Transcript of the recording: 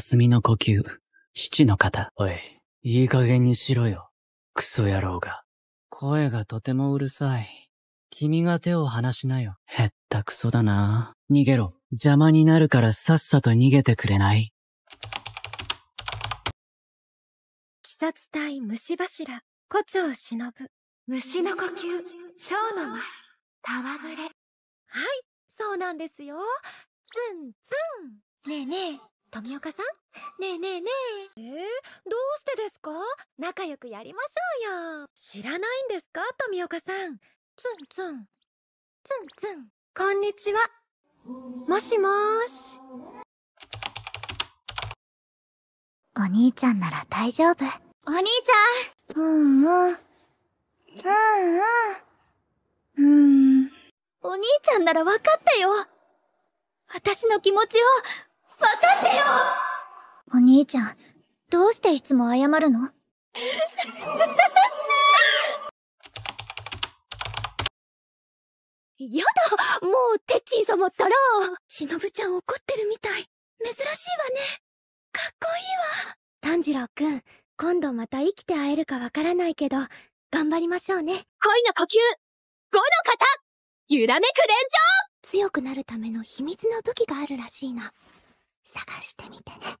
霞の呼吸、七の方。おい、いい加減にしろよ。クソ野郎が。声がとてもうるさい。君が手を離しなよ。へったくそだな。逃げろ。邪魔になるからさっさと逃げてくれない鬼殺隊虫柱、胡蝶忍。虫の呼吸、蝶の舞、戯れ。はい、そうなんですよ。ツンツン。ねえねえ、富岡さんねえねえねええー、どうしてですか仲良くやりましょうよ知らないんですか富岡さんツンツンツンツンこんにちはもしもしお兄ちゃんなら大丈夫お兄ちゃんうんうんうんうんうんお兄ちゃんなら分かったよ私の気持ちを分かっ兄ちゃん、どうしていつも謝るのやだもう、てっちん様ったら。しのぶちゃん怒ってるみたい。珍しいわね。かっこいいわ。炭治郎くん、今度また生きて会えるかわからないけど、頑張りましょうね。恋の呼吸五の型揺らめく連城強くなるための秘密の武器があるらしいの。探してみてね。